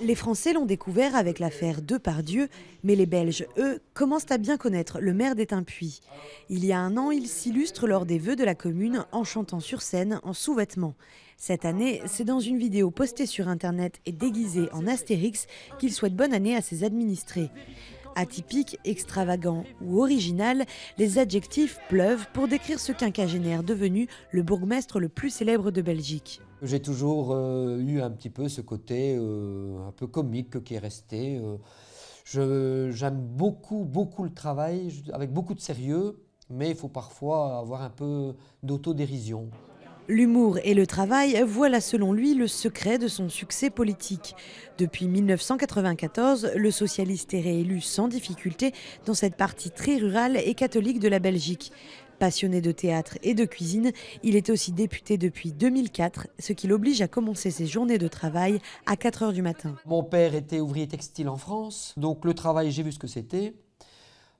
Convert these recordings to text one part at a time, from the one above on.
Les Français l'ont découvert avec l'affaire Depardieu, mais les Belges, eux, commencent à bien connaître le maire puits. Il y a un an, il s'illustre lors des vœux de la commune en chantant sur scène en sous-vêtements. Cette année, c'est dans une vidéo postée sur Internet et déguisée en Astérix qu'il souhaite bonne année à ses administrés. Atypique, extravagant ou original, les adjectifs pleuvent pour décrire ce quinquagénaire devenu le bourgmestre le plus célèbre de Belgique. J'ai toujours euh, eu un petit peu ce côté euh, un peu comique qui est resté. Euh. J'aime beaucoup, beaucoup le travail, avec beaucoup de sérieux, mais il faut parfois avoir un peu d'autodérision. L'humour et le travail, voilà selon lui le secret de son succès politique. Depuis 1994, le socialiste est réélu sans difficulté dans cette partie très rurale et catholique de la Belgique. Passionné de théâtre et de cuisine, il est aussi député depuis 2004, ce qui l'oblige à commencer ses journées de travail à 4 heures du matin. Mon père était ouvrier textile en France, donc le travail, j'ai vu ce que c'était.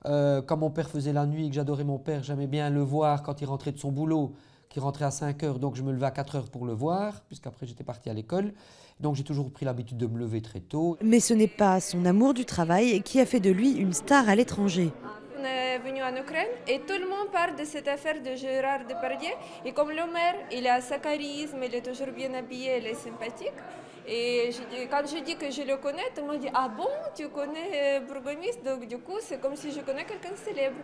Euh, quand mon père faisait la nuit et que j'adorais mon père, j'aimais bien le voir quand il rentrait de son boulot qui rentrait à 5 heures, donc je me levais à 4 heures pour le voir, puisqu'après j'étais parti à l'école. Donc j'ai toujours pris l'habitude de me lever très tôt. Mais ce n'est pas son amour du travail qui a fait de lui une star à l'étranger. On est venu en Ukraine et tout le monde parle de cette affaire de Gérard Depardieu. Et comme le maire, il a sa charisme, il est toujours bien habillé, il est sympathique. Et quand je dis que je le connais, tout le monde dit Ah bon, tu connais euh, Bourgmestre Donc, du coup, c'est comme si je connais quelqu'un de célèbre.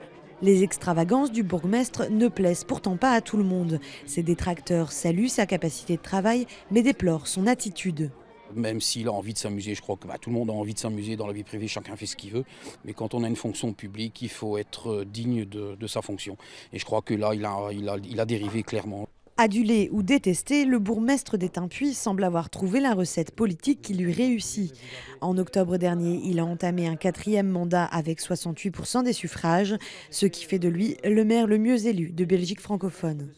Les extravagances du bourgmestre ne plaisent pourtant pas à tout le monde. Ses détracteurs saluent sa capacité de travail, mais déplorent son attitude même s'il a envie de s'amuser, je crois que bah, tout le monde a envie de s'amuser dans la vie privée, chacun fait ce qu'il veut, mais quand on a une fonction publique, il faut être euh, digne de, sa fonction. Et je crois que là, il a dérivé clairement. Adulé ou détesté, le bourgmestre d'Étaimpuis semble avoir trouvé la recette politique qui lui réussit. En octobre dernier, il a entamé un quatrième mandat avec 68% des suffrages, ce qui fait de lui le maire le mieux élu de Belgique francophone.